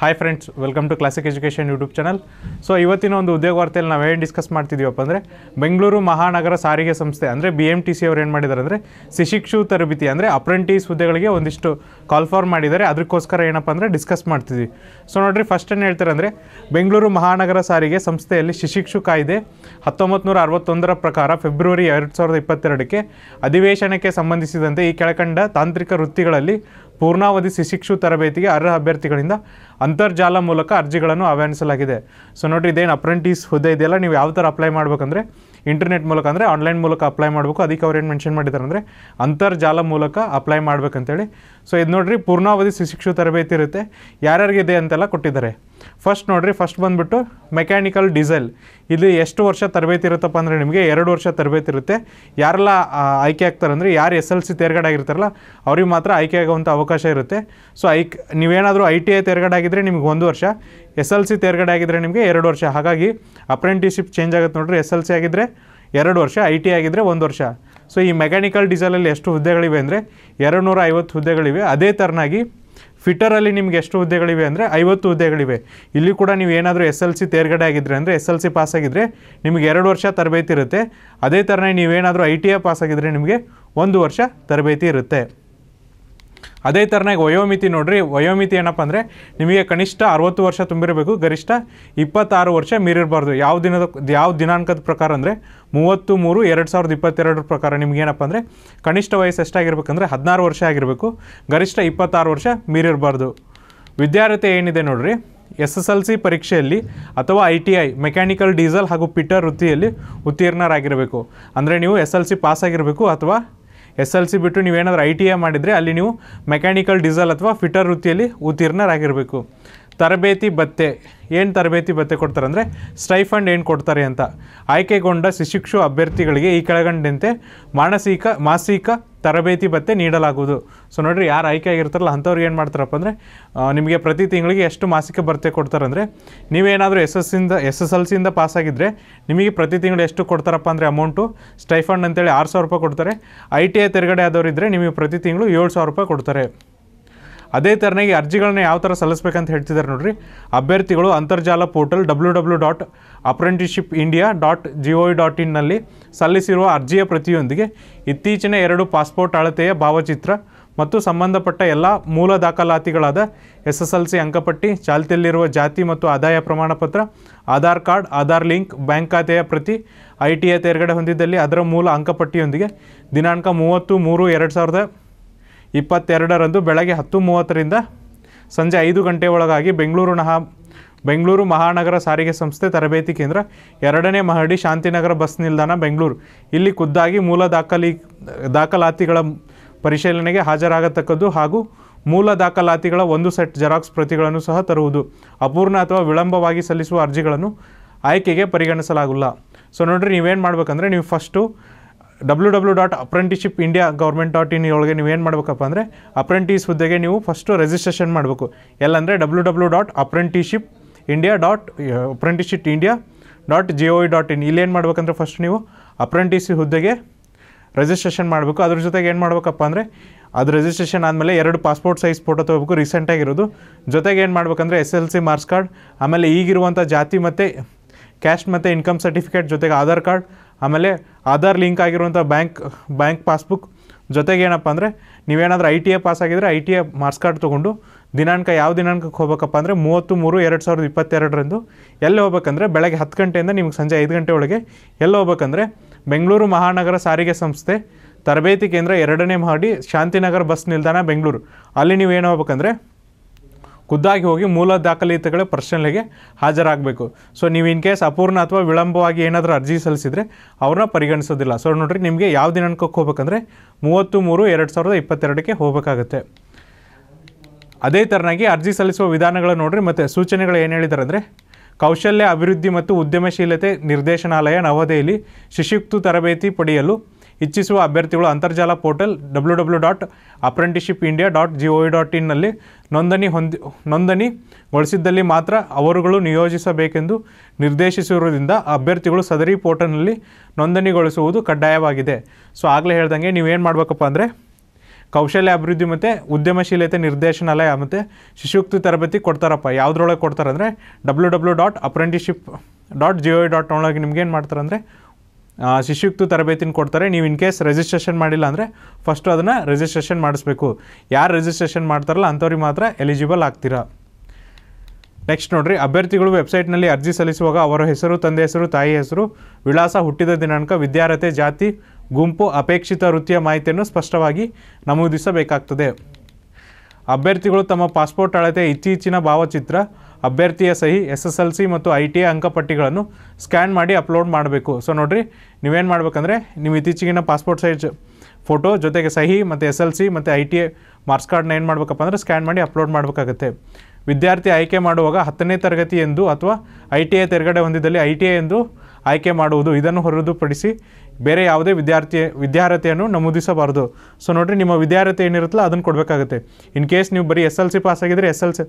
hi friends welcome to classic education YouTube channel so ಇವತ್ತಿನ ಒಂದು ಉದ್ಯೋಗ ವಾರ್ತೆಯಲ್ಲಿ ನಾವು ಏನು ಡಿಸ್ಕಸ್ ಮಾಡ್ತಿದ್ದೀವಪ್ಪ ಅಂದರೆ ಬೆಂಗಳೂರು ಮಹಾನಗರ ಸಾರಿಗೆ ಸಂಸ್ಥೆ ಅಂದರೆ ಬಿ ಎಮ್ ಟಿ ಸಿ ಅವ್ರು ಏನು ಮಾಡಿದ್ದಾರೆ ಅಂದರೆ ಶಿಶಿಕ್ಷು ತರಬೇತಿ ಅಂದರೆ ಅಪ್ರೆಂಟಿಸ್ ಹುದ್ದೆಗಳಿಗೆ ಒಂದಿಷ್ಟು ಕಾಲ್ ಫಾರ್ ಮಾಡಿದ್ದಾರೆ ಅದಕ್ಕೋಸ್ಕರ ಏನಪ್ಪ ಅಂದರೆ ಡಿಸ್ಕಸ್ ಮಾಡ್ತಿದ್ವಿ ಸೊ ನೋಡಿರಿ ಫಸ್ಟ್ ಏನು ಹೇಳ್ತಾರೆ ಅಂದರೆ ಬೆಂಗಳೂರು ಮಹಾನಗರ ಸಾರಿಗೆ ಸಂಸ್ಥೆಯಲ್ಲಿ ಶಿಶಿಕ್ಷು ಕಾಯ್ದೆ ಹತ್ತೊಂಬತ್ತು ಅರವತ್ತೊಂದರ ಪ್ರಕಾರ ಫೆಬ್ರವರಿ ಎರಡು ಸಾವಿರದ ಇಪ್ಪತ್ತೆರಡಕ್ಕೆ ಅಧಿವೇಶನಕ್ಕೆ ಸಂಬಂಧಿಸಿದಂತೆ ಈ ಕೆಳಕಂಡ ತಾಂತ್ರಿಕ ವೃತ್ತಿಗಳಲ್ಲಿ ಪೂರ್ಣಾವಧಿ ಶಿಶಿಕ್ಷು ತರಬೇತಿಗೆ ಅರ್ಹ ಅಭ್ಯರ್ಥಿಗಳಿಂದ ಅಂತರ್ಜಾಲ ಮೂಲಕ ಅರ್ಜಿಗಳನ್ನು ಆಹ್ವಾನಿಸಲಾಗಿದೆ ಸೊ ನೋಡಿರಿ ಇದೇನು ಅಪ್ರೆಂಟಿಸ್ ಹುದ್ದೆ ಇದೆಯಲ್ಲ ನೀವು ಯಾವ ಥರ ಅಪ್ಲೈ ಮಾಡಬೇಕಂದ್ರೆ ಇಂಟರ್ನೆಟ್ ಮೂಲಕ ಅಂದರೆ ಆನ್ಲೈನ್ ಮೂಲಕ ಅಪ್ಲೈ ಮಾಡಬೇಕು ಅದಕ್ಕೆ ಅವ್ರು ಏನು ಮೆನ್ಷನ್ ಮಾಡಿದ್ದಾರೆ ಅಂದರೆ ಅಂತರ್ಜಾಲ ಮೂಲಕ ಅಪ್ಲೈ ಮಾಡಬೇಕಂತೇಳಿ ಸೊ ಇದು ನೋಡಿರಿ ಪೂರ್ಣಾವಧಿ ಶಿಶಿಕ್ಷು ತರಬೇತಿ ಇರುತ್ತೆ ಯಾರ್ಯಾರಿಗೆ ಇದೆ ಅಂತೆಲ್ಲ ಕೊಟ್ಟಿದ್ದಾರೆ ಫಸ್ಟ್ ನೋಡಿರಿ ಫಸ್ಟ್ ಬಂದುಬಿಟ್ಟು ಮೆಕ್ಯಾನಿಕಲ್ ಡೀಸೆಲ್ ಇಲ್ಲಿ ಎಷ್ಟು ವರ್ಷ ತರಬೇತಿ ಇರುತ್ತಪ್ಪ ಅಂದರೆ ನಿಮಗೆ ಎರಡು ವರ್ಷ ತರಬೇತಿ ಇರುತ್ತೆ ಯಾರೆಲ್ಲ ಆಯ್ಕೆ ಆಗ್ತಾರೆ ಅಂದರೆ ಯಾರು ಎಸ್ ಎಲ್ ಸಿ ತೇರ್ಗಡೆ ಆಗಿರ್ತಾರಲ್ಲ ಅವ್ರಿಗೆ ಮಾತ್ರ ಆಯ್ಕೆ ಆಗುವಂಥ ಅವಕಾಶ ಇರುತ್ತೆ ಸೊ ಐಕ್ ನೀವೇನಾದರೂ ಐ ಟಿ ಐ ತೇರ್ಗಡೆ ಆಗಿದ್ದರೆ ನಿಮ್ಗೆ ಒಂದು ವರ್ಷ ಎಸ್ ಎಲ್ ಸಿ ತೇರ್ಗಡೆ ನಿಮಗೆ ಎರಡು ವರ್ಷ ಹಾಗಾಗಿ ಅಪ್ರೆಂಟಿಸ್ಶಿಪ್ ಚೇಂಜ್ ಆಗುತ್ತೆ ನೋಡಿರಿ ಎಸ್ ಎಲ್ ಸಿ ಆಗಿದ್ದರೆ ಎರಡು ವರ್ಷ ಐ ಟಿ ಆಗಿದ್ದರೆ ಒಂದು ವರ್ಷ ಸೊ ಈ ಮೆಕ್ಯಾನಿಕಲ್ ಡೀಸೆಲಲ್ಲಿ ಎಷ್ಟು ಹುದ್ದೆಗಳಿವೆ ಅಂದರೆ ಎರಡು ನೂರ ಐವತ್ತು ಹುದ್ದೆಗಳಿವೆ ಅದೇ ಥರನಾಗಿ ಫಿಟರಲ್ಲಿ ನಿಮ್ಗೆ ಎಷ್ಟು ಹುದ್ದೆಗಳಿವೆ ಅಂದರೆ ಐವತ್ತು ಹುದ್ದೆಗಳಿವೆ ಇಲ್ಲಿ ಕೂಡ ನೀವು ಏನಾದರೂ ಎಸ್ ಎಲ್ ಸಿ ತೇರ್ಗಡೆ ಆಗಿದ್ರೆ ಅಂದರೆ ಎಸ್ ಎಲ್ ಸಿ ಪಾಸಾಗಿದ್ದರೆ ನಿಮಗೆ ಎರಡು ವರ್ಷ ತರಬೇತಿ ಇರುತ್ತೆ ಅದೇ ಥರನೇ ನೀವೇನಾದರೂ ಐ ಟಿ ಐ ಆಗಿದ್ರೆ ನಿಮಗೆ ಒಂದು ವರ್ಷ ತರಬೇತಿ ಇರುತ್ತೆ ಅದೇ ಥರನಾಗಿ ವಯೋಮಿತಿ ನೋಡಿರಿ ವಯೋಮಿತಿ ಏನಪ್ಪ ಅಂದರೆ ನಿಮಗೆ ಕನಿಷ್ಠ ಅರವತ್ತು ವರ್ಷ ತುಂಬಿರಬೇಕು ಗರಿಷ್ಠ ಇಪ್ಪತ್ತಾರು ವರ್ಷ ಮೀರಿರಬಾರ್ದು ಯಾವ ದಿನದ ಯಾವ ದಿನಾಂಕದ ಪ್ರಕಾರ ಅಂದರೆ ಮೂವತ್ತು ಮೂರು ಎರಡು ಸಾವಿರದ ಇಪ್ಪತ್ತೆರಡರ ಪ್ರಕಾರ ನಿಮಗೇನಪ್ಪ ಅಂದರೆ ಕನಿಷ್ಠ ವಯಸ್ಸು ಎಷ್ಟಾಗಿರ್ಬೇಕಂದ್ರೆ ಹದಿನಾರು ವರ್ಷ ಆಗಿರಬೇಕು ಗರಿಷ್ಠ ಇಪ್ಪತ್ತಾರು ವರ್ಷ ಮೀರಿರಬಾರ್ದು ವಿದ್ಯಾರ್ಥಿ ಏನಿದೆ ನೋಡಿರಿ ಎಸ್ ಎಸ್ ಎಲ್ ಸಿ ಪರೀಕ್ಷೆಯಲ್ಲಿ ಅಥವಾ I T I mechanical diesel ಹಾಗೂ ಪಿಟರ್ ವೃತ್ತಿಯಲ್ಲಿ ಉತ್ತೀರ್ಣರಾಗಿರಬೇಕು ಅಂದರೆ ನೀವು ಎಸ್ ಎಲ್ ಸಿ ಪಾಸ್ ಆಗಿರಬೇಕು ಅಥವಾ ಎಸ್ ಎಲ್ ಸಿ ಬಿಟ್ಟು ನೀವೇನಾದರೂ ಐ ಟಿ ಐ ಮಾಡಿದರೆ ಅಲ್ಲಿ ನೀವು ಮೆಕ್ಯಾನಿಕಲ್ ಡೀಸೆಲ್ ಅಥವಾ ಫಿಟರ್ ವೃತ್ತಿಯಲ್ಲಿ ಉತ್ತೀರ್ಣರಾಗಿರಬೇಕು ತರಬೇತಿ ಭತ್ತೆ ಏನು ತರಬೇತಿ ಭತ್ತೆ ಕೊಡ್ತಾರೆ ಅಂದರೆ ಸ್ಟೈಫಂಡ್ ಏನು ಕೊಡ್ತಾರೆ ಅಂತ ಆಯ್ಕೆಗೊಂಡ ಶಿಶಿಕ್ಷು ಅಭ್ಯರ್ಥಿಗಳಿಗೆ ಈ ಕೆಳಗಂಡಂತೆ ಮಾನಸಿಕ ಮಾಸಿಕ ತರಬೇತಿ ಭತ್ತೆ ನೀಡಲಾಗುವುದು ಸೊ ನೋಡಿರಿ ಯಾರು ಆಯ್ಕೆ ಆಗಿರ್ತಾರಲ್ಲ ಅಂಥವ್ರಿಗೆ ಏನು ಮಾಡ್ತಾರಪ್ಪ ಅಂದರೆ ನಿಮಗೆ ಪ್ರತಿ ತಿಂಗಳಿಗೆ ಎಷ್ಟು ಮಾಸಿಕ ಭತ್ತೆ ಕೊಡ್ತಾರಂದರೆ ನೀವೇನಾದರೂ ಎಸ್ ಎಸ್ ಇಂದ ಎಸ್ ಎಸ್ ಎಲ್ ಸಿಯಿಂದ ಪಾಸ್ ಆಗಿದ್ದರೆ ನಿಮಗೆ ಪ್ರತಿ ತಿಂಗಳು ಎಷ್ಟು ಕೊಡ್ತಾರಪ್ಪ ಅಂದರೆ ಅಮೌಂಟು ಸ್ಟೈಫಂಡ್ ಅಂತೇಳಿ ಆರು ಸಾವಿರ ರೂಪಾಯಿ ಕೊಡ್ತಾರೆ ಐ ಟಿ ಐ ತೆರಗಡೆ ಆದವರಿದ್ದರೆ ನಿಮಗೆ ಪ್ರತಿ ತಿಂಗಳು ಏಳು ಸಾವಿರ ರೂಪಾಯಿ ಕೊಡ್ತಾರೆ ಅದೇ ಥರನಾಗಿ ಅರ್ಜಿಗಳನ್ನ ಯಾವ ಥರ ಸಲ್ಲಿಸ್ಬೇಕಂತ ಹೇಳ್ತಿದ್ದಾರೆ ನೋಡ್ರಿ ಅಭ್ಯರ್ಥಿಗಳು ಅಂತರ್ಜಾಲ portal W W dot apprenticeship India dot G O dot ಇನ್ನಲ್ಲಿ ಸಲ್ಲಿಸಿರುವ ಅರ್ಜಿಯ ಪ್ರತಿಯೊಂದಿಗೆ ಇತ್ತೀಚಿನ ಎರಡು ಪಾಸ್ಪೋರ್ಟ್ ಅಳತೆಯ ಭಾವಚಿತ್ರ ಮತ್ತು ಸಂಬಂಧಪಟ್ಟ ಎಲ್ಲ ಮೂಲ ದಾಖಲಾತಿಗಳಾದ ಎಸ್ ಎಸ್ ಎಲ್ ಸಿ ಅಂಕಪಟ್ಟಿ ಚಾಲ್ತಿಯಲ್ಲಿರುವ ಜಾತಿ ಮತ್ತು ಆದಾಯ ಪ್ರಮಾಣಪತ್ರ Aadhaar card Aadhaar link bank ಖಾತೆಯ ಪ್ರತಿ ಐ ಟಿಯ ತೆರೆಗಡೆ ಹೊಂದಿದ್ದಲ್ಲಿ ಅದರ ಮೂಲ ಅಂಕಪಟ್ಟಿಯೊಂದಿಗೆ ದಿನಾಂಕ ಮೂವತ್ತು ಮೂರು ಎರಡು ಸಾವಿರದ ಇಪ್ಪತ್ತೆರಡರಂದು ಬೆಳಗ್ಗೆ ಹತ್ತು ಮೂವತ್ತರಿಂದ ಸಂಜೆ ಐದು ಗಂಟೆ ಒಳಗಾಗಿ ಬೆಂಗಳೂರು ನಹಾ ಬೆಂಗಳೂರು ಮಹಾನಗರ ಸಾರಿಗೆ ಸಂಸ್ಥೆ ತರಬೇತಿ ಕೇಂದ್ರ ಎರಡನೇ ಮಹಡಿ ಶಾಂತಿನಗರ ಬಸ್ ನಿಲ್ದಾಣ ಬೆಂಗಳೂರು ಇಲ್ಲಿ ಖುದ್ದಾಗಿ ಮೂಲ ದಾಖಲಿ ದಾಖಲಾತಿಗಳ ಪರಿಶೀಲನೆಗೆ ಹಾಜರಾಗತಕ್ಕದ್ದು ಹಾಗೂ ಮೂಲ ದಾಖಲಾತಿಗಳ ಒಂದು ಸೆಟ್ ಜೆರಾಕ್ಸ್ ಪ್ರತಿಗಳನ್ನು ಸಹ ತರುವುದು ಅಪೂರ್ಣ ಅಥವಾ ವಿಳಂಬವಾಗಿ ಸಲ್ಲಿಸುವ ಅರ್ಜಿಗಳನ್ನು ಆಯ್ಕೆಗೆ ಪರಿಗಣಿಸಲಾಗಿಲ್ಲ ಸೊ ನೋಡಿರಿ ನೀವೇನು ಮಾಡಬೇಕಂದ್ರೆ ನೀವು first W W dot apprenticeship India government dot in ಒಳಗೆ ನೀವು ಏನು ಮಾಡಬೇಕಪ್ಪ ಅಂದರೆ ಅಪ್ರೆಂಟಿಸ್ ಹುದ್ದೆಗೆ ನೀವು ಫಸ್ಟು ರಿಜಿಸ್ಟ್ರೇಷನ್ ಮಾಡಬೇಕು ಎಲ್ಲಂದರೆ W W dot apprenticeship India dot apprenticeship India dot G O dot in ಇಲ್ಲೇನು ಮಾಡ್ಬೇಕಂದ್ರೆ ಫಸ್ಟ್ ನೀವು ಅಪ್ರೆಂಟಿಸ್ ಹುದ್ದೆಗೆ ರಿಜಿಸ್ಟ್ರೇಷನ್ ಮಾಡಬೇಕು ಅದ್ರ ಜೊತೆಗೆ ಏನು ಮಾಡಬೇಕಪ್ಪ ಅಂದರೆ ಅದು ರಿಜಿಸ್ಟ್ರೇಷನ್ ಆದಮೇಲೆ ಎರಡು ಪಾಸ್ಪೋರ್ಟ್ ಸೈಜ್ ಫೋಟೋ ತೊಗೋಬೇಕು ರೀಸೆಂಟಾಗಿರೋದು ಜೊತೆಗೆ ಏನು ಮಾಡಬೇಕಂದ್ರೆ S L C marks card ಆಮೇಲೆ ಈಗಿರುವಂಥ ಜಾತಿ ಮತ್ತು ಕ್ಯಾಸ್ಟ್ ಮತ್ತು ಇನ್ಕಮ್ ಸರ್ಟಿಫಿಕೇಟ್ ಜೊತೆಗೆ ಆಧಾರ್ ಕಾರ್ಡ್ ಆಮೇಲೆ ಆಧಾರ್ ಲಿಂಕ್ ಆಗಿರುವಂಥ ಬ್ಯಾಂಕ್ ಬ್ಯಾಂಕ್ ಪಾಸ್ಬುಕ್ ಜೊತೆಗೆ ಏನಪ್ಪ ಅಂದರೆ ನೀವೇನಾದರೂ ಐ ಟಿ ಎ ಪಾಸ್ ಆಗಿದ್ದರೆ I T A marks card ತೊಗೊಂಡು ದಿನಾಂಕ ಯಾವ ದಿನಾಂಕಕ್ಕೆ ಹೋಗಬೇಕಪ್ಪ ಅಂದರೆ ಮೂವತ್ತು ಮೂರು ಎರಡು ಸಾವಿರದ ಇಪ್ಪತ್ತೆರಡರಂದು ಎಲ್ಲಿ ಹೋಗ್ಬೇಕಂದ್ರೆ ಬೆಳಗ್ಗೆ ಹತ್ತು ಗಂಟೆಯಿಂದ ನಿಮಗೆ ಸಂಜೆ ಐದು ಗಂಟೆ ಒಳಗೆ ಎಲ್ಲಿ ಹೋಗ್ಬೇಕಂದ್ರೆ ಬೆಂಗಳೂರು ಮಹಾನಗರ ಸಾರಿಗೆ ಸಂಸ್ಥೆ ತರಬೇತಿ ಕೇಂದ್ರ ಎರಡನೇ ಮಹಡಿ ಶಾಂತಿನಗರ ಬಸ್ ನಿಲ್ದಾಣ ಬೆಂಗಳೂರು ಅಲ್ಲಿ ನೀವು ಏನು ಹೋಗ್ಬೇಕಂದ್ರೆ ಖುದ್ದಾಗಿ ಹೋಗಿ ಮೂಲ ದಾಖಲಾತಿಗಳ ಪರ್ಸನಲ್ಗೆ ಹಾಜರಾಗಬೇಕು ಸೊ ನೀವು ಇನ್ ಕೇಸ್ ಅಪೂರ್ಣ ಅಥವಾ ವಿಳಂಬವಾಗಿ ಏನಾದರೂ ಅರ್ಜಿ ಸಲ್ಲಿಸಿದರೆ ಅವ್ರನ್ನ ಪರಿಗಣಿಸೋದಿಲ್ಲ ಸೊ ನೋಡಿರಿ ನಿಮಗೆ ಯಾವ ದಿನಾಂಕಕ್ಕೆ ಹೋಗಬೇಕಂದ್ರೆ ಮೂವತ್ತು ಮೂರು ಎರಡು ಸಾವಿರದ ಇಪ್ಪತ್ತೆರಡಕ್ಕೆ ಹೋಗಬೇಕಾಗತ್ತೆ ಅದೇ ಥರನಾಗಿ ಅರ್ಜಿ ಸಲ್ಲಿಸುವ ವಿಧಾನಗಳು ನೋಡಿರಿ ಮತ್ತು ಸೂಚನೆಗಳು ಏನು ಹೇಳಿದ್ದಾರೆ ಅಂದರೆ ಕೌಶಲ್ಯ ಅಭಿವೃದ್ಧಿ ಮತ್ತು ಉದ್ಯಮಶೀಲತೆ ನಿರ್ದೇಶನಾಲಯ ನವದೆಹಲಿ ಶಿಶುಕ್ತು ತರಬೇತಿ ಪಡೆಯಲು ಇಚ್ಛಿಸುವ ಅಭ್ಯರ್ಥಿಗಳು ಅಂತರ್ಜಾಲ portal W W dot apprenticeship India dot G O dot ಇನ್ನಲ್ಲಿ ನೋಂದಣಿ ಹೊಂದಿ ನೋಂದಣಿಗೊಳಿಸಿದ್ದಲ್ಲಿ ಮಾತ್ರ ಅವರುಗಳು ನಿಯೋಜಿಸಬೇಕೆಂದು ನಿರ್ದೇಶಿಸಿರುವುದರಿಂದ ಅಭ್ಯರ್ಥಿಗಳು ಸದರಿ ಪೋರ್ಟಲ್ನಲ್ಲಿ ನೋಂದಣಿಗೊಳಿಸುವುದು ಕಡ್ಡಾಯವಾಗಿದೆ ಸೊ ಆಗಲೇ ಹೇಳ್ದಂಗೆ ನೀವೇನು ಮಾಡಬೇಕಪ್ಪ ಅಂದರೆ ಕೌಶಲ್ಯ ಅಭಿವೃದ್ಧಿ ಮತ್ತು ಉದ್ಯಮಶೀಲತೆ ನಿರ್ದೇಶನಾಲಯ ಮತ್ತು ಶಿಶುಕ್ತಿ ತರಬೇತಿ ಕೊಡ್ತಾರಪ್ಪ ಯಾವುದ್ರೊಳಗೆ ಕೊಡ್ತಾರೆ ಅಂದರೆ W W dot apprenticeship dot G O dot ಒಳಗೆ ನಿಮ್ಗೇನು ಮಾಡ್ತಾರೆ ಅಂದರೆ ಶಿಶುಕ್ತು ತರಬೇತಿನ ಕೊಡ್ತಾರೆ ನೀವು ಇನ್ ಕೇಸ್ ರಿಜಿಸ್ಟ್ರೇಷನ್ ಮಾಡಿಲ್ಲ ಅಂದರೆ ಫಸ್ಟು ಅದನ್ನು ರಿಜಿಸ್ಟ್ರೇಷನ್ ಮಾಡಿಸ್ಬೇಕು ಯಾರು ರಿಜಿಸ್ಟ್ರೇಷನ್ ಮಾಡ್ತಾರಲ್ಲ ಅಂಥವ್ರಿಗೆ ಮಾತ್ರ ಎಲಿಜಿಬಲ್ ಆಗ್ತೀರಾ ನೆಕ್ಸ್ಟ್ ನೋಡಿರಿ ಅಭ್ಯರ್ಥಿಗಳು ವೆಬ್ಸೈಟ್ನಲ್ಲಿ ಅರ್ಜಿ ಸಲ್ಲಿಸುವಾಗ ಅವರ ಹೆಸರು ತಂದೆ ಹೆಸರು ತಾಯಿ ಹೆಸರು ವಿಳಾಸ ಹುಟ್ಟಿದ ದಿನಾಂಕ ವಿದ್ಯಾರ್ಹತೆ ಜಾತಿ ಗುಂಪು ಅಪೇಕ್ಷಿತ ವೃತ್ತಿಯ ಮಾಹಿತಿಯನ್ನು ಸ್ಪಷ್ಟವಾಗಿ ನಮೂದಿಸಬೇಕಾಗ್ತದೆ ಅಭ್ಯರ್ಥಿಗಳು ತಮ್ಮ ಪಾಸ್ಪೋರ್ಟ್ ಅಳತೆ ಇತ್ತೀಚಿನ ಭಾವಚಿತ್ರ ಅಭ್ಯರ್ಥಿಯ ಸಹಿ ಎಸ್ ಎಸ್ ಎಲ್ ಸಿ ಮತ್ತು ಐ ಟಿ ಅಂಕಪಟ್ಟಿಗಳನ್ನು ಸ್ಕ್ಯಾನ್ ಮಾಡಿ ಅಪ್ಲೋಡ್ ಮಾಡಬೇಕು ಸೊ ನೋಡಿರಿ ನೀವೇನು ಮಾಡಬೇಕಂದ್ರೆ ನಿಮ್ಮ ಇತ್ತೀಚಿಗಿನ ಪಾಸ್ಪೋರ್ಟ್ ಸೈಜ್ ಫೋಟೋ ಜೊತೆಗೆ ಸಹಿ ಮತ್ತು ಎಸ್ ಎಲ್ ಸಿ ಮತ್ತು ಐ ಟಿ ಮಾರ್ಕ್ಸ್ ಕಾರ್ಡ್ನ ಏನು ಮಾಡಬೇಕಪ್ಪ ಅಂದರೆ ಸ್ಕ್ಯಾನ್ ಮಾಡಿ ಅಪ್ಲೋಡ್ ಮಾಡಬೇಕಾಗತ್ತೆ ವಿದ್ಯಾರ್ಥಿ ಆಯ್ಕೆ ಮಾಡುವಾಗ ಹತ್ತನೇ ತರಗತಿ ಎಂದು ಅಥವಾ ಐ ಟಿ ಐ ತೆರಗಡೆ ಹೊಂದಿದಲ್ಲಿ ಐ ಟಿ ಐ ಎಂದು ಆಯ್ಕೆ ಮಾಡುವುದು ಇದನ್ನು ಹೊರತುಪಡಿಸಿ ಬೇರೆ ಯಾವುದೇ ವಿದ್ಯಾರ್ಥಿ ವಿದ್ಯಾರ್ಥಿಯನ್ನು ನಮೂದಿಸಬಾರದು ಸೊ ನೋಡಿರಿ ನಿಮ್ಮ ವಿದ್ಯಾರ್ಥಿ ಏನಿರುತ್ತಲ್ಲ ಅದನ್ನು ಕೊಡಬೇಕಾಗುತ್ತೆ ಇನ್ ಕೇಸ್ ನೀವು ಬರೀ ಎಸ್ ಎಲ್ ಸಿ ಪಾಸ್ ಆಗಿದ್ರೆ ಎಸ್ ಎಲ್ ಸಿ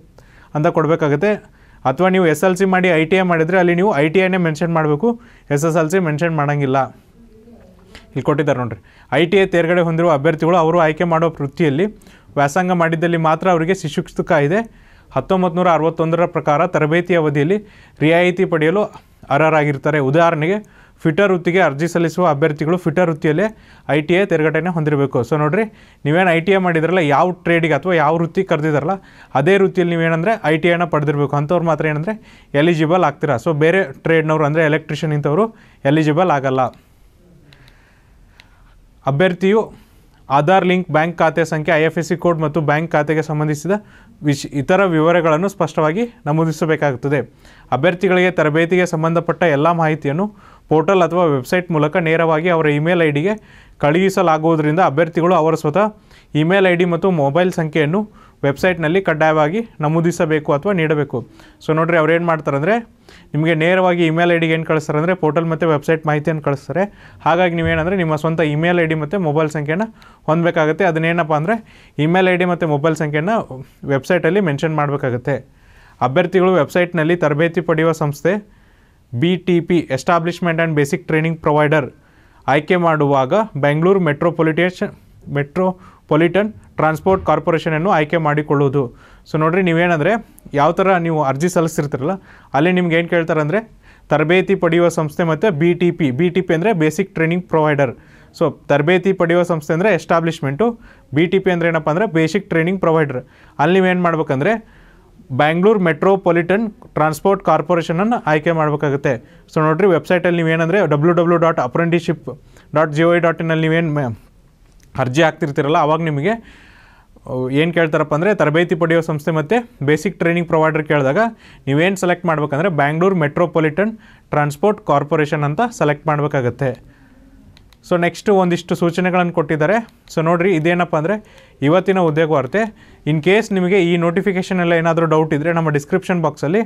ಅಂತ ಕೊಡಬೇಕಾಗುತ್ತೆ ಅಥವಾ ನೀವು ಎಸ್ ಎಲ್ ಸಿ ಮಾಡಿ ಐ ಟಿ ಐ ಮಾಡಿದರೆ ಅಲ್ಲಿ ನೀವು ಐ ಟಿ ಐನೇ ಮೆನ್ಷನ್ ಮಾಡಬೇಕು S S L C mention ಮಾಡೋಂಗಿಲ್ಲ ಇಲ್ಲಿ ಕೊಟ್ಟಿದ್ದಾರೆ ನೋಡಿರಿ ಐ ಟಿ ಐ ತೇರ್ಗಡೆ ಹೊಂದಿರುವ ಅಭ್ಯರ್ಥಿಗಳು ಅವರು ಆಯ್ಕೆ ಮಾಡುವ ವೃತ್ತಿಯಲ್ಲಿ ವ್ಯಾಸಂಗ ಮಾಡಿದ್ದಲ್ಲಿ ಮಾತ್ರ ಅವರಿಗೆ ಶಿಶುಕ್ಷಕ ಇದೆ ಹತ್ತೊಂಬತ್ತು ನೂರ ಅರವತ್ತೊಂದರ ಪ್ರಕಾರ ತರಬೇತಿ ಅವಧಿಯಲ್ಲಿ ರಿಯಾಯಿತಿ ಪಡೆಯಲು ಅರ್ಹರಾಗಿರ್ತಾರೆ ಉದಾಹರಣೆಗೆ ಫಿಟರ್ ವೃತ್ತಿಗೆ ಅರ್ಜಿ ಸಲ್ಲಿಸುವ ಅಭ್ಯರ್ಥಿಗಳು ಫಿಟರ್ ವೃತ್ತಿಯಲ್ಲೇ ಐ ಟಿ ಐ ತಿರುಗಟನೆ ಹೊಂದಿರಬೇಕು ಸೊ ನೋಡಿರಿ ನೀವೇನು ಐ ಟಿ ಐ ಮಾಡಿದ್ರಲ್ಲ ಯಾವ ಟ್ರೇಡಿಗೆ ಅಥವಾ ಯಾವ ವೃತ್ತಿ ಕರೆದಿದ್ದಾರಲ್ಲ ಅದೇ ವೃತ್ತಿಯಲ್ಲಿ ನೀವೇನಂದರೆ ಐ ಟಿ ಐನ ಪಡೆದಿರಬೇಕು ಅಂಥವ್ರು ಮಾತ್ರ ಏನಂದರೆ ಎಲಿಜಿಬಲ್ ಆಗ್ತೀರಾ ಸೊ ಬೇರೆ ಟ್ರೇಡ್ನವರು ಅಂದರೆ ಎಲೆಕ್ಟ್ರಿಷಿಯನ್ ಇಂಥವರು ಎಲಿಜಿಬಲ್ ಆಗಲ್ಲ ಅಭ್ಯರ್ಥಿಯು ಆಧಾರ್ ಲಿಂಕ್ ಬ್ಯಾಂಕ್ ಖಾತೆ ಸಂಖ್ಯೆ I F S C code ಮತ್ತು ಬ್ಯಾಂಕ್ ಖಾತೆಗೆ ಸಂಬಂಧಿಸಿದ ವಿಶ್ ಇತರ ವಿವರಗಳನ್ನು ಸ್ಪಷ್ಟವಾಗಿ ನಮೂದಿಸಬೇಕಾಗುತ್ತದೆ ಅಭ್ಯರ್ಥಿಗಳಿಗೆ ತರಬೇತಿಗೆ ಸಂಬಂಧಪಟ್ಟ ಎಲ್ಲ ಮಾಹಿತಿಯನ್ನು ಪೋರ್ಟಲ್ ಅಥವಾ ವೆಬ್ಸೈಟ್ ಮೂಲಕ ನೇರವಾಗಿ ಅವರ ಇಮೇಲ್ ಐ ಡಿಗೆ ಕಳುಹಿಸಲಾಗುವುದರಿಂದ ಅಭ್ಯರ್ಥಿಗಳು ಅವರ ಸ್ವತಃ ಇಮೇಲ್ ಐ ಡಿ ಮತ್ತು ಮೊಬೈಲ್ ಸಂಖ್ಯೆಯನ್ನು ವೆಬ್ಸೈಟ್ನಲ್ಲಿ ಕಡ್ಡಾಯವಾಗಿ ನಮೂದಿಸಬೇಕು ಅಥವಾ ನೀಡಬೇಕು ಸೊ ನೋಡಿರಿ ಅವ್ರು ಏನು ಅಂದರೆ ನಿಮಗೆ ನೇರವಾಗಿ ಇಮೇಲ್ ಐ ಡಿಗೆ ಏನು ಕಳಿಸ್ತಾರೆ ಅಂದರೆ ಪೋರ್ಟಲ್ ಮತ್ತು ವೆಬ್ಸೈಟ್ ಮಾಹಿತಿಯನ್ನು ಕಳಿಸ್ತಾರೆ ಹಾಗಾಗಿ ನೀವೇನಂದರೆ ನಿಮ್ಮ ಸ್ವಂತ ಇಮೇಲ್ ಐ ಡಿ ಮತ್ತು ಮೊಬೈಲ್ ಸಂಖ್ಯೆಯನ್ನು ಹೊಂದಬೇಕಾಗುತ್ತೆ ಅದನ್ನೇನಪ್ಪ ಅಂದರೆ ಇಮೇಲ್ ಐ ಡಿ ಮತ್ತು ಮೊಬೈಲ್ ಸಂಖ್ಯೆಯನ್ನು ವೆಬ್ಸೈಟಲ್ಲಿ ಮೆನ್ಷನ್ ಮಾಡಬೇಕಾಗತ್ತೆ ಅಭ್ಯರ್ಥಿಗಳು ವೆಬ್ಸೈಟ್ನಲ್ಲಿ ತರಬೇತಿ ಪಡೆಯುವ ಸಂಸ್ಥೆ B T P establishment and basic training provider ಆಯ್ಕೆ ಮಾಡುವಾಗ ಬೆಂಗಳೂರು ಮೆಟ್ರೋಪೊಲಿಟೇಷನ್ ಮೆಟ್ರೋಪೊಲಿಟನ್ ಟ್ರಾನ್ಸ್ಪೋರ್ಟ್ ಕಾರ್ಪೊರೇಷನನ್ನು ಆಯ್ಕೆ ಮಾಡಿಕೊಳ್ಳುವುದು ಸೊ ನೋಡಿರಿ ನೀವೇನಂದರೆ ಯಾವ ಥರ ನೀವು ಅರ್ಜಿ ಸಲ್ಲಿಸಿರ್ತೀರಲ್ಲ ಅಲ್ಲಿ ನಿಮ್ಗೆ ಏನು ಕೇಳ್ತಾರೆ ಅಂದರೆ ತರಬೇತಿ ಪಡೆಯುವ ಸಂಸ್ಥೆ ಮತ್ತು B T P B T P ಅಂದರೆ ಬೇಸಿಕ್ ಟ್ರೈನಿಂಗ್ ಪ್ರೊವೈಡರ್ ಸೊ ತರಬೇತಿ ಪಡೆಯುವ ಸಂಸ್ಥೆ ಅಂದರೆ ಎಸ್ಟಾಬ್ಲಿಷ್ಮೆಂಟು ಬಿ ಟಿ ಪಿ ಅಂದರೆ ಏನಪ್ಪ ಅಂದರೆ ಬೇಸಿಕ್ ಟ್ರೈನಿಂಗ್ ಪ್ರೊವೈಡರ್ ಅಲ್ಲಿ ನೀವೇನು ಮಾಡ್ಬೇಕಂದ್ರೆ ಬ್ಯಾಂಗ್ಳೂರ್ ಮೆಟ್ರೋಪೊಲಿಟನ್ ಟ್ರಾನ್ಸ್ಪೋರ್ಟ್ ಕಾರ್ಪೊರೇಷನನ್ನು ಆಯ್ಕೆ ಮಾಡಬೇಕಾಗುತ್ತೆ ಸೊ ನೋಡಿರಿ ವೆಬ್ಸೈಟಲ್ಲಿ ನೀವೇನಂದರೆ W W dot apprenticeship dot G O dot ಇನ್ನಲ್ಲಿ ನೀವೇನು ಅರ್ಜಿ ಹಾಕ್ತಿರ್ತೀರಲ್ಲ ಅವಾಗ ನಿಮಗೆ ಏನು ಕೇಳ್ತಾರಪ್ಪ ಅಂದರೆ ತರಬೇತಿ ಪಡೆಯೋ ಸಂಸ್ಥೆ ಮತ್ತು ಬೇಸಿಕ್ ಟ್ರೈನಿಂಗ್ ಪ್ರೊವೈಡರ್ ಕೇಳಿದಾಗ ನೀವೇನು ಸೆಲೆಕ್ಟ್ ಮಾಡಬೇಕಂದ್ರೆ ಬ್ಯಾಂಗ್ಳೂರ್ ಮೆಟ್ರೋಪೊಲಿಟನ್ ಟ್ರಾನ್ಸ್ಪೋರ್ಟ್ ಕಾರ್ಪೊರೇಷನ್ ಅಂತ ಸೆಲೆಕ್ಟ್ ಮಾಡಬೇಕಾಗತ್ತೆ ಸೊ ನೆಕ್ಸ್ಟು ಒಂದಿಷ್ಟು ಸೂಚನೆಗಳನ್ನು ಕೊಟ್ಟಿದ್ದಾರೆ ಸೊ ನೋಡಿರಿ ಇದೇನಪ್ಪ ಅಂದರೆ ಇವತ್ತಿನ ಉದ್ಯೋಗ ವಾರ್ತೆ ಇನ್ ಕೇಸ್ ನಿಮಗೆ ಈ ನೋಟಿಫಿಕೇಷನ್ ಎಲ್ಲ ಏನಾದರೂ ಡೌಟ್ ಇದ್ದರೆ ನಮ್ಮ ಡಿಸ್ಕ್ರಿಪ್ಷನ್ ಬಾಕ್ಸಲ್ಲಿ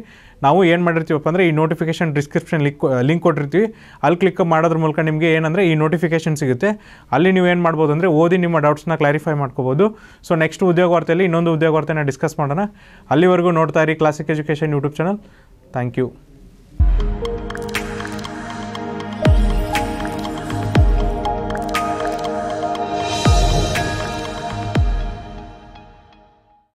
ನಾವು ಏನು ಮಾಡಿರ್ತೀವಪ್ಪ ಅಂದರೆ ಈ ನೋಟಿಫಿಕೇಷನ್ ಡಿಸ್ಕ್ರಿಪ್ಷನ್ ಲಿಂಕ್ ಲಿಂಕ್ ಕೊಟ್ಟಿರ್ತೀವಿ ಅಲ್ಲಿ ಕ್ಲಿಕ್ ಮಾಡೋದ್ರ ಮೂಲಕ ನಿಮಗೆ ಏನಂದರೆ ಈ ನೋಟಿಫಿಕೇಷನ್ ಸಿಗುತ್ತೆ ಅಲ್ಲಿ ನೀವು ಏನು ಮಾಡ್ಬೋದು ಅಂದರೆ ಓದಿ ನಿಮ್ಮ ಡೌಟ್ಸ್ನ ಕ್ಲಾರಿಫೈ ಮಾಡ್ಕೋಬೋದು ಸೊ ನೆಕ್ಸ್ಟ್ ಉದ್ಯೋಗ ವಾರ್ತೆಯಲ್ಲಿ ಇನ್ನೊಂದು ಉದ್ಯೋಗ ವಾರ್ತೆನ ಡಿಸ್ಕಸ್ ಮಾಡೋಣ ಅಲ್ಲಿವರೆಗೂ ನೋಡ್ತಾ ಇರಿ classic education YouTube channel thank you